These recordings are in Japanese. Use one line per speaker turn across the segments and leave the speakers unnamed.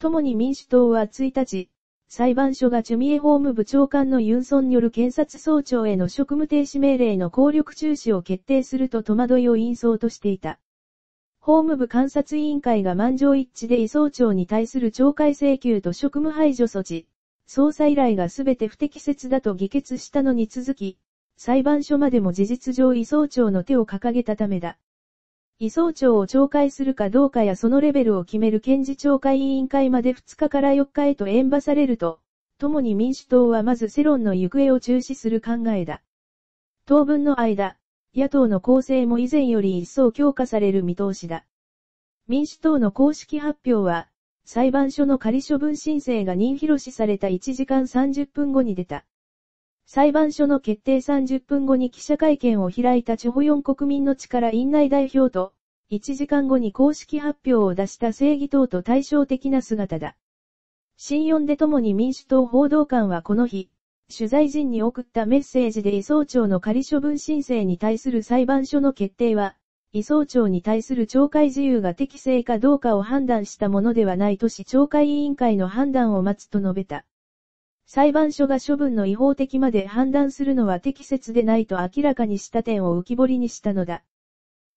共に民主党は1日、裁判所がチュミエ法務部長官のユンソンによる検察総長への職務停止命令の効力中止を決定すると戸惑いを引相としていた。法務部監察委員会が満場一致で移送長に対する懲戒請求と職務排除措置、捜査依頼が全て不適切だと議決したのに続き、裁判所までも事実上移送長の手を掲げたためだ。移送庁を懲戒するかどうかやそのレベルを決める検事懲戒委員会まで2日から4日へと延ばされると、共に民主党はまず世論の行方を中止する考えだ。当分の間、野党の構成も以前より一層強化される見通しだ。民主党の公式発表は、裁判所の仮処分申請が任広しされた1時間30分後に出た。裁判所の決定30分後に記者会見を開いた地方4国民の力院内代表と、1時間後に公式発表を出した正義党と対照的な姿だ。新4で共に民主党報道官はこの日、取材陣に送ったメッセージで移送庁の仮処分申請に対する裁判所の決定は、移送庁に対する懲戒自由が適正かどうかを判断したものではないとし懲戒委員会の判断を待つと述べた。裁判所が処分の違法的まで判断するのは適切でないと明らかにした点を浮き彫りにしたのだ。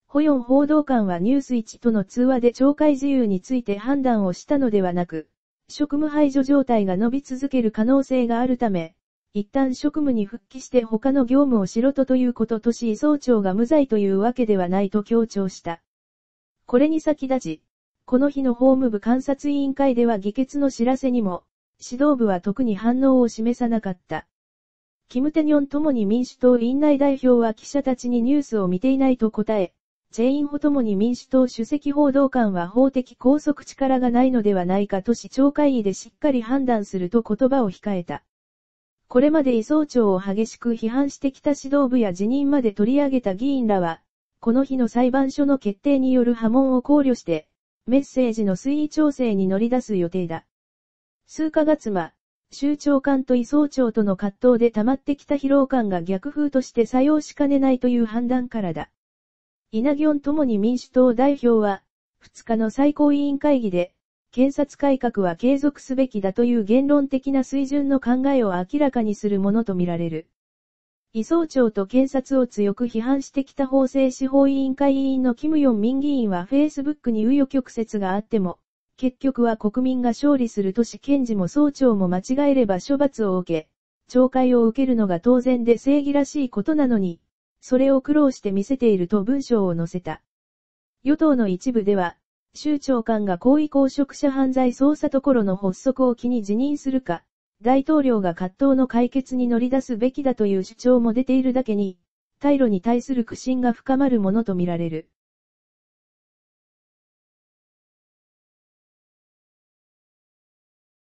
ホヨン報道官はニュース1との通話で懲戒自由について判断をしたのではなく、職務排除状態が伸び続ける可能性があるため、一旦職務に復帰して他の業務をしろとということとし、総長が無罪というわけではないと強調した。これに先立ち、この日の法務部監察委員会では議決の知らせにも、指導部は特に反応を示さなかった。キム・テニョンともに民主党院内代表は記者たちにニュースを見ていないと答え、チェインホともに民主党主席報道官は法的拘束力がないのではないかと市長会議でしっかり判断すると言葉を控えた。これまで移送庁を激しく批判してきた指導部や辞任まで取り上げた議員らは、この日の裁判所の決定による波紋を考慮して、メッセージの推移調整に乗り出す予定だ。数ヶ月間、州長官と位総長との葛藤で溜まってきた疲労感が逆風として作用しかねないという判断からだ。イナギョンともに民主党代表は、2日の最高委員会議で、検察改革は継続すべきだという言論的な水準の考えを明らかにするものとみられる。伊送長と検察を強く批判してきた法制司法委員会委員のキムヨン民議員は Facebook に紆余曲折があっても、結局は国民が勝利する都市検事も総長も間違えれば処罰を受け、懲戒を受けるのが当然で正義らしいことなのに、それを苦労して見せていると文章を載せた。与党の一部では、州長官が高位公職者犯罪捜査ところの発足を機に辞任するか、大統領が葛藤の解決に乗り出すべきだという主張も出ているだけに、退路に対する苦心が深まるものとみられる。